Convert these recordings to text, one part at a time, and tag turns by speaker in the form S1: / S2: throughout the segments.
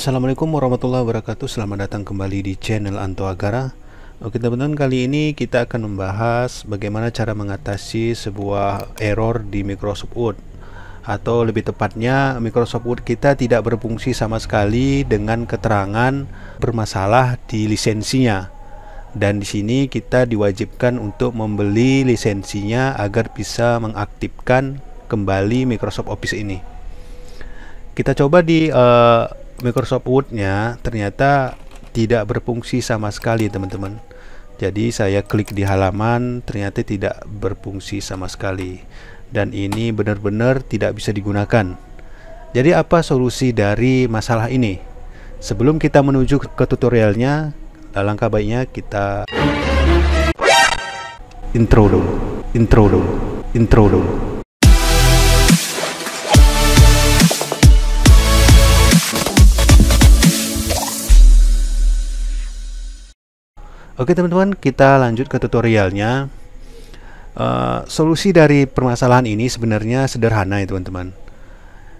S1: Assalamualaikum warahmatullahi wabarakatuh Selamat datang kembali di channel Anto Agara Oke teman-teman kali ini kita akan membahas bagaimana cara mengatasi sebuah error di Microsoft Word Atau lebih tepatnya Microsoft Word kita tidak berfungsi sama sekali dengan keterangan bermasalah di lisensinya dan di sini kita diwajibkan untuk membeli lisensinya agar bisa mengaktifkan kembali Microsoft Office ini kita coba di uh, Microsoft Word-nya ternyata tidak berfungsi sama sekali teman-teman jadi saya klik di halaman ternyata tidak berfungsi sama sekali dan ini benar-benar tidak bisa digunakan jadi apa solusi dari masalah ini sebelum kita menuju ke tutorialnya langkah baiknya kita intro dulu intro dulu intro dulu Oke teman-teman, kita lanjut ke tutorialnya. Uh, solusi dari permasalahan ini sebenarnya sederhana ya teman-teman.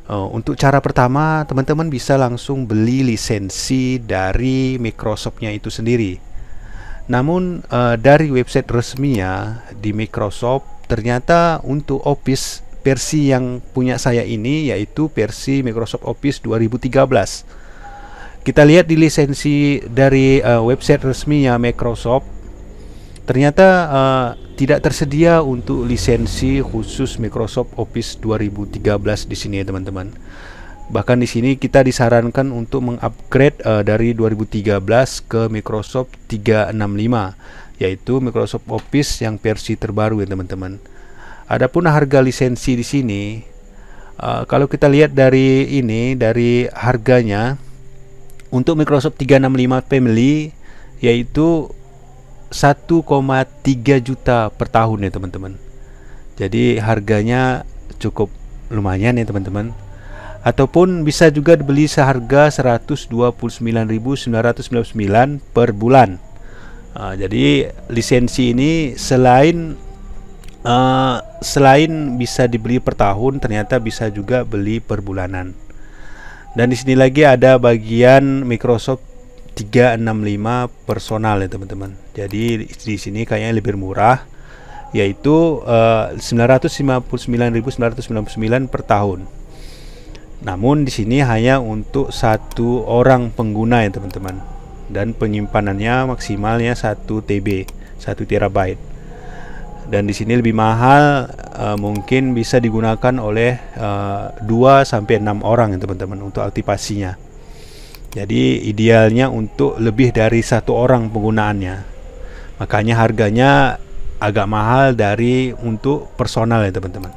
S1: Uh, untuk cara pertama, teman-teman bisa langsung beli lisensi dari Microsoftnya itu sendiri. Namun uh, dari website resminya di Microsoft, ternyata untuk Office versi yang punya saya ini yaitu versi Microsoft Office 2013 kita lihat di lisensi dari uh, website resminya Microsoft, ternyata uh, tidak tersedia untuk lisensi khusus Microsoft Office 2013 di sini ya, teman-teman. Bahkan di sini kita disarankan untuk mengupgrade uh, dari 2013 ke Microsoft 365, yaitu Microsoft Office yang versi terbaru ya teman-teman. Adapun harga lisensi di sini, uh, kalau kita lihat dari ini dari harganya untuk Microsoft 365 Family yaitu 1,3 juta per tahun ya teman-teman jadi harganya cukup lumayan ya teman-teman ataupun bisa juga dibeli seharga 129.999 per bulan. Uh, jadi lisensi ini selain uh, selain bisa dibeli per tahun, ternyata bisa juga beli per bulanan. Dan di sini lagi ada bagian Microsoft 365 personal ya teman-teman. Jadi di sini kayaknya lebih murah yaitu eh, uh, 959.999 per tahun. Namun di sini hanya untuk satu orang pengguna ya teman-teman dan penyimpanannya maksimalnya 1 TB, 1 terabyte. Dan di sini lebih mahal Eh, mungkin bisa digunakan oleh eh, dua sampai enam orang ya, teman-teman untuk aktivasinya. Jadi idealnya untuk lebih dari satu orang penggunaannya. Makanya harganya agak mahal dari untuk personal ya teman-teman.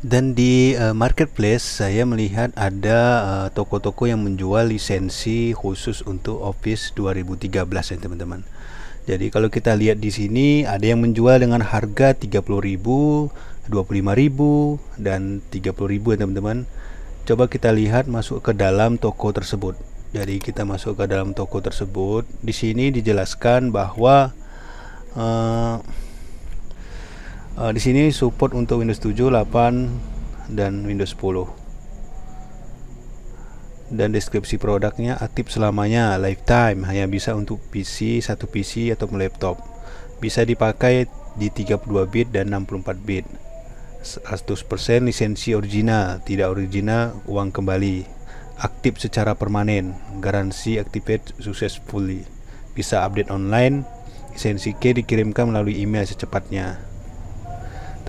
S1: Dan di uh, marketplace saya melihat ada toko-toko uh, yang menjual lisensi khusus untuk Office 2013 ya teman-teman. Jadi kalau kita lihat di sini ada yang menjual dengan harga 30.000, 25.000 dan 30.000 ya teman-teman. Coba kita lihat masuk ke dalam toko tersebut. Jadi kita masuk ke dalam toko tersebut. Di sini dijelaskan bahwa uh, uh, di sini support untuk Windows 7, 8 dan Windows 10 dan deskripsi produknya aktif selamanya lifetime hanya bisa untuk PC satu PC atau laptop bisa dipakai di 32 bit dan 64 bit 100% lisensi original tidak original uang kembali aktif secara permanen garansi activate successfully bisa update online lisensi key dikirimkan melalui email secepatnya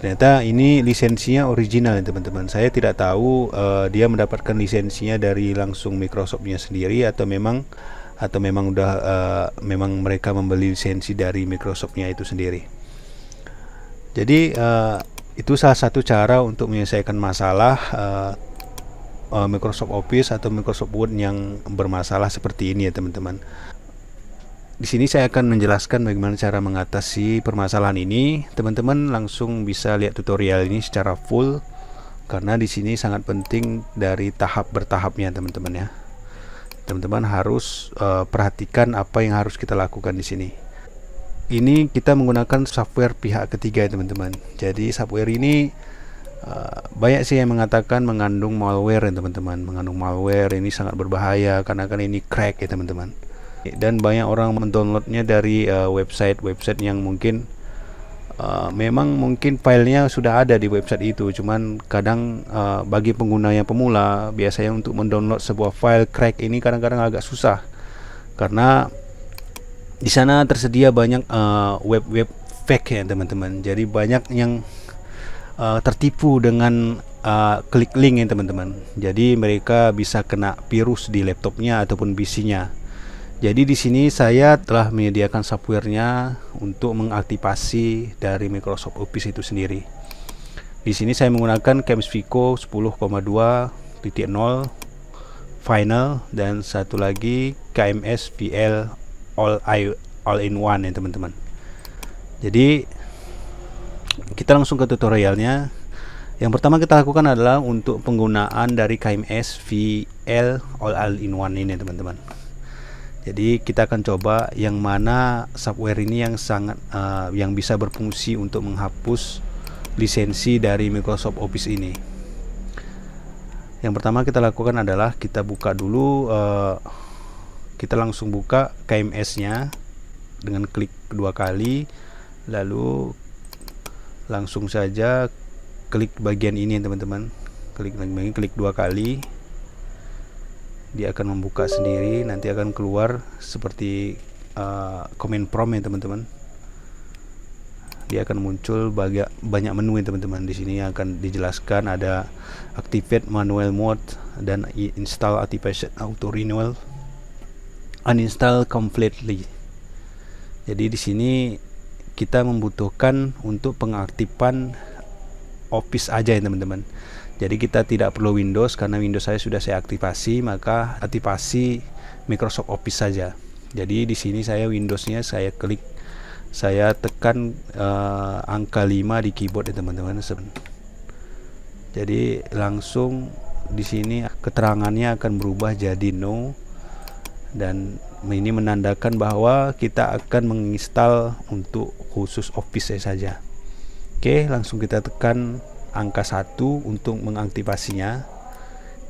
S1: ternyata ini lisensinya original ya teman-teman saya tidak tahu uh, dia mendapatkan lisensinya dari langsung Microsoftnya sendiri atau memang atau memang udah uh, memang mereka membeli lisensi dari Microsoftnya itu sendiri jadi uh, itu salah satu cara untuk menyelesaikan masalah uh, Microsoft Office atau Microsoft Word yang bermasalah seperti ini ya teman-teman di sini saya akan menjelaskan bagaimana cara mengatasi permasalahan ini. Teman-teman langsung bisa lihat tutorial ini secara full karena di sini sangat penting dari tahap bertahapnya teman-teman ya. Teman-teman harus uh, perhatikan apa yang harus kita lakukan di sini. Ini kita menggunakan software pihak ketiga teman-teman. Jadi software ini Uh, banyak sih yang mengatakan mengandung malware ya teman-teman mengandung malware ini sangat berbahaya karena kan ini crack ya teman-teman dan banyak orang mendownloadnya dari website-website eh, uh, yang mungkin uh, memang mungkin filenya sudah ada di website itu cuman kadang uh, bagi pengguna yang pemula biasanya untuk mendownload sebuah file crack ini kadang-kadang agak susah karena di sana tersedia banyak web-web uh, fake ya teman-teman jadi banyak yang uh, tertipu dengan uh, klik link ya teman-teman jadi mereka bisa kena virus di laptopnya ataupun PC-nya jadi di sini saya telah menyediakan softwarenya untuk mengaktifasi dari Microsoft Office itu sendiri. Di sini saya menggunakan Vico 10,2.0 final dan satu lagi KMS VL all I, all in one ya teman-teman. Jadi kita langsung ke tutorialnya. Yang pertama kita lakukan adalah untuk penggunaan dari KMS VL all, in one ini teman-teman jadi kita akan coba yang mana software ini yang sangat uh, yang bisa berfungsi untuk menghapus lisensi dari Microsoft Office ini yang pertama kita lakukan adalah kita buka dulu uh, kita langsung buka KMS nya dengan klik dua kali lalu langsung saja klik bagian ini teman-teman klik lagi klik dua kali dia akan membuka sendiri nanti akan keluar seperti uh, eh, comment prompt ya teman-teman dia akan muncul banyak banyak menu ya teman-teman di sini akan dijelaskan ada activate manual mode dan install activation auto renewal uninstall completely jadi di sini kita membutuhkan untuk pengaktifan office aja ya teman-teman jadi kita tidak perlu Windows karena Windows saya sudah saya aktifasi maka aktifasi Microsoft Office saja. Jadi di sini saya Windowsnya saya klik saya tekan uh, angka 5 di keyboard ya teman-teman. Jadi langsung di sini keterangannya akan berubah jadi no dan ini menandakan bahwa kita akan menginstal untuk khusus Office saja. Oke, langsung kita tekan angka 1 untuk mengaktifasinya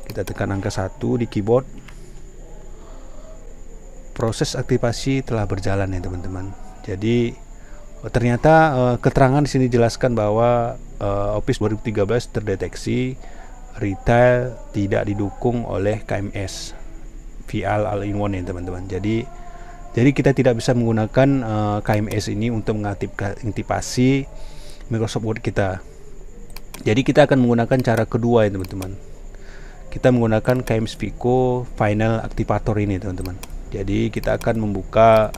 S1: kita tekan angka 1 di keyboard proses aktivasi telah berjalan ya teman-teman jadi eh, ternyata uh, keterangan di sini jelaskan bahwa uh, Office 2013 terdeteksi retail tidak didukung oleh KMS VL all-in-one ya teman-teman jadi jadi kita tidak bisa menggunakan uh, eh, KMS ini untuk mengaktifasi Microsoft Word kita jadi kita akan menggunakan cara kedua ya teman-teman kita menggunakan KMS Pico Final Activator ini teman-teman jadi kita akan membuka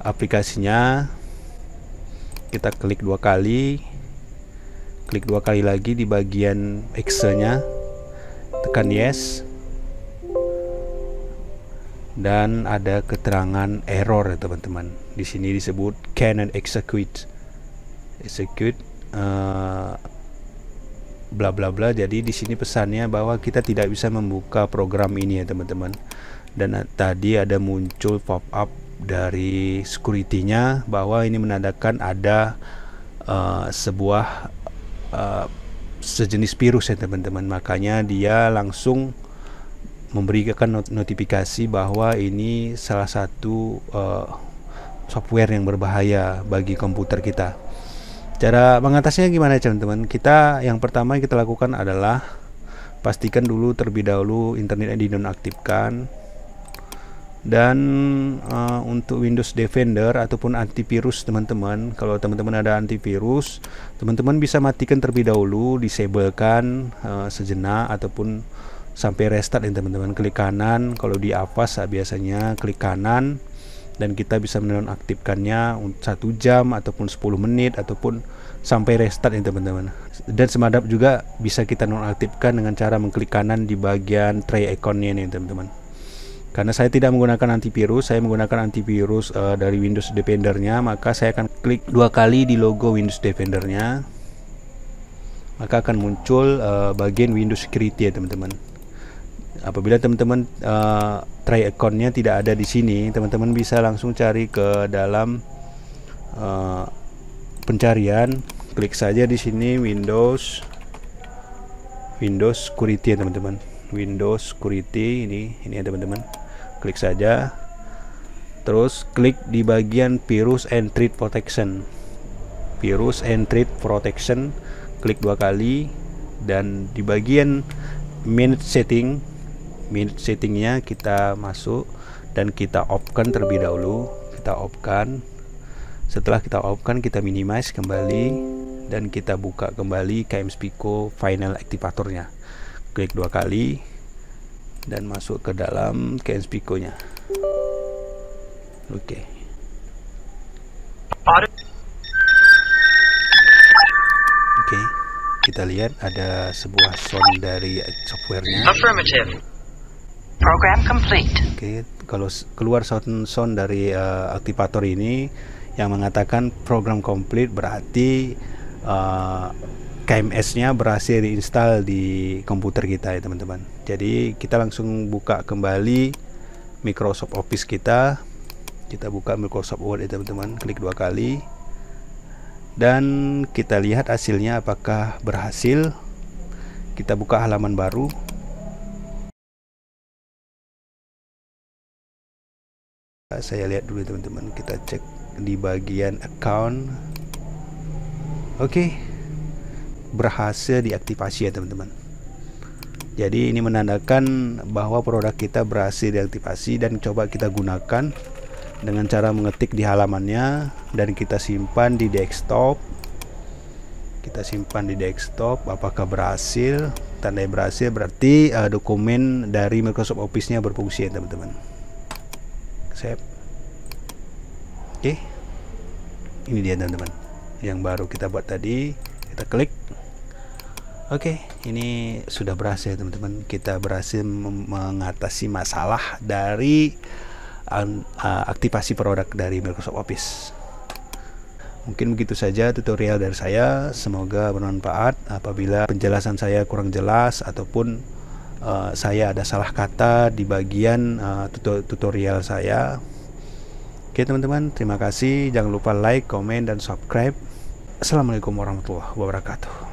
S1: aplikasinya kita klik dua kali klik dua kali lagi di bagian Excel nya tekan yes dan ada keterangan error ya teman-teman di sini disebut cannot execute execute uh, bla bla bla. Jadi di sini pesannya bahwa kita tidak bisa membuka program ini ya teman-teman. Dan tadi ada muncul pop up dari security bahwa ini menandakan ada uh, sebuah uh, sejenis virus ya teman-teman. Makanya dia langsung memberikan notifikasi bahwa ini salah satu uh, software yang berbahaya bagi komputer kita. Cara mengatasinya gimana ya teman-teman? Kita yang pertama yang kita lakukan adalah pastikan dulu terlebih dahulu internetnya dinonaktifkan dan uh, untuk Windows Defender ataupun antivirus teman-teman kalau teman-teman ada antivirus teman-teman bisa matikan terlebih dahulu disablekan uh, sejenak ataupun sampai restart ya teman-teman klik kanan kalau di apa biasanya klik kanan dan kita bisa menonaktifkannya satu jam ataupun 10 menit ataupun sampai restart ya teman-teman dan semadap juga bisa kita nonaktifkan dengan cara mengklik kanan di bagian tray iconnya nih teman-teman karena saya tidak menggunakan antivirus saya menggunakan antivirus uh, dari Windows Defender-nya, maka saya akan klik dua kali di logo Windows Defender-nya, maka akan muncul uh, bagian Windows Security ya teman-teman apabila teman-teman uh, try accountnya tidak ada di sini teman-teman bisa langsung cari ke dalam uh, pencarian klik saja di sini Windows Windows security ya teman-teman Windows security ini ini ya teman-teman klik saja terus klik di bagian virus and threat protection virus and threat protection klik dua kali dan di bagian manage setting minute settingnya kita masuk dan kita opkan terlebih dahulu kita opkan setelah kita opkan kita minimize kembali dan kita buka kembali KM Spico final aktivatornya klik dua kali dan masuk ke dalam KM Spico nya oke okay. oke okay. kita lihat ada sebuah sound dari softwarenya Program complete. Oke, kalau keluar sound-sound dari uh, aktivator ini yang mengatakan program complete berarti uh, eh, KMS-nya berhasil diinstal di komputer kita ya teman-teman. Jadi kita langsung buka kembali Microsoft Office kita. Kita buka Microsoft Word ya teman-teman. Klik dua kali dan kita lihat hasilnya apakah berhasil kita buka halaman baru saya lihat dulu teman-teman kita cek di bagian account oke berhasil diaktifasi ya teman-teman jadi ini menandakan bahwa produk kita berhasil diaktifasi dan coba kita gunakan dengan cara mengetik di halamannya dan kita simpan di desktop kita simpan di desktop apakah berhasil tandai berhasil berarti uh, dokumen dari Microsoft Office nya berfungsi ya teman-teman oke okay. ini dia teman-teman yang baru kita buat tadi kita klik Oke, okay, ini sudah berhasil teman-teman. Kita berhasil mengatasi masalah dari aktivasi produk dari Microsoft Office. Mungkin begitu saja tutorial dari saya. Semoga bermanfaat. Apabila penjelasan saya kurang jelas ataupun Eh, saya ada salah kata di bagian uh, tutorial saya. Oke teman-teman, terima kasih. Jangan lupa like, comment, dan subscribe. Assalamualaikum warahmatullahi wabarakatuh.